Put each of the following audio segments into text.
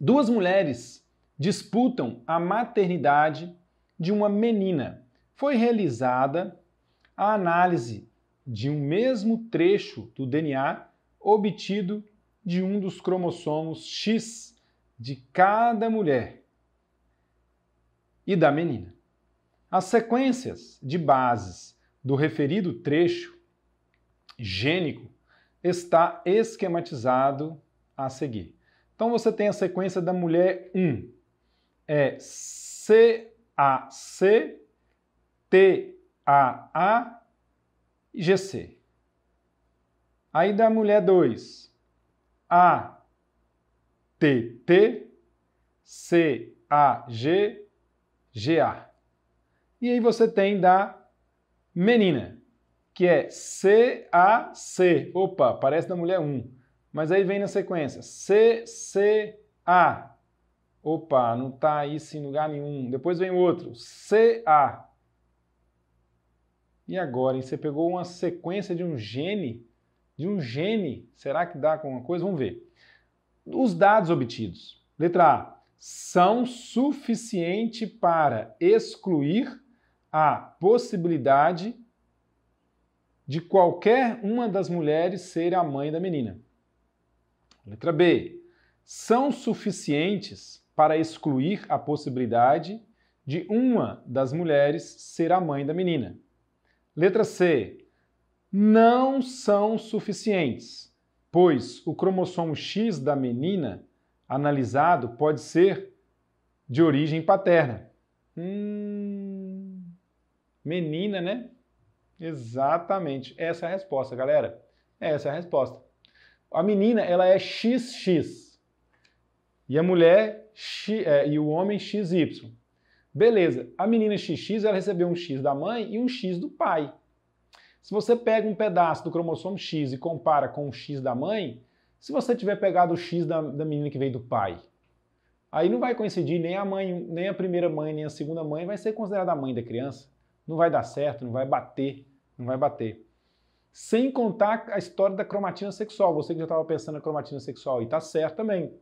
Duas mulheres disputam a maternidade de uma menina. Foi realizada a análise de um mesmo trecho do DNA obtido de um dos cromossomos X de cada mulher e da menina. As sequências de bases do referido trecho gênico está esquematizado a seguir. Então você tem a sequência da mulher 1. É C A C T A A G C. Aí da mulher 2. A T T C A G G A. E aí você tem da menina, que é C A C. Opa, parece da mulher 1. Mas aí vem na sequência, C, C, A. Opa, não está isso em lugar nenhum. Depois vem o outro, C, A. E agora, hein? Você pegou uma sequência de um gene? De um gene? Será que dá com alguma coisa? Vamos ver. Os dados obtidos. Letra A. São suficiente para excluir a possibilidade de qualquer uma das mulheres ser a mãe da menina. Letra B. São suficientes para excluir a possibilidade de uma das mulheres ser a mãe da menina. Letra C. Não são suficientes, pois o cromossomo X da menina analisado pode ser de origem paterna. Hum, menina, né? Exatamente. Essa é a resposta, galera. Essa é a resposta a menina ela é XX e a mulher X, é, e o homem XY. Beleza, a menina XX ela recebeu um X da mãe e um X do pai. Se você pega um pedaço do cromossomo X e compara com o X da mãe, se você tiver pegado o X da, da menina que veio do pai, aí não vai coincidir nem a mãe, nem a primeira mãe, nem a segunda mãe, vai ser considerada a mãe da criança. Não vai dar certo, não vai bater, não vai bater sem contar a história da cromatina sexual. Você que já estava pensando na cromatina sexual e está certo também.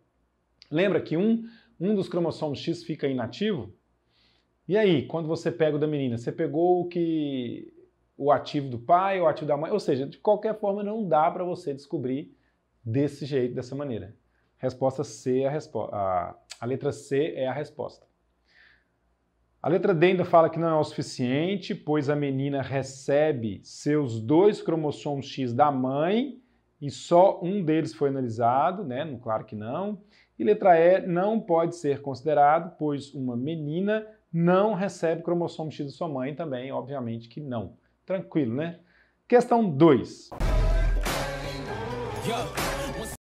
Lembra que um, um dos cromossomos X fica inativo? E aí, quando você pega o da menina, você pegou o que o ativo do pai, o ativo da mãe, ou seja, de qualquer forma não dá para você descobrir desse jeito, dessa maneira. Resposta C é a resposta. A, a letra C é a resposta. A letra D ainda fala que não é o suficiente, pois a menina recebe seus dois cromossomos X da mãe e só um deles foi analisado, né? Claro que não. E letra E não pode ser considerado, pois uma menina não recebe cromossomo X da sua mãe também, obviamente que não. Tranquilo, né? Questão 2. Yeah.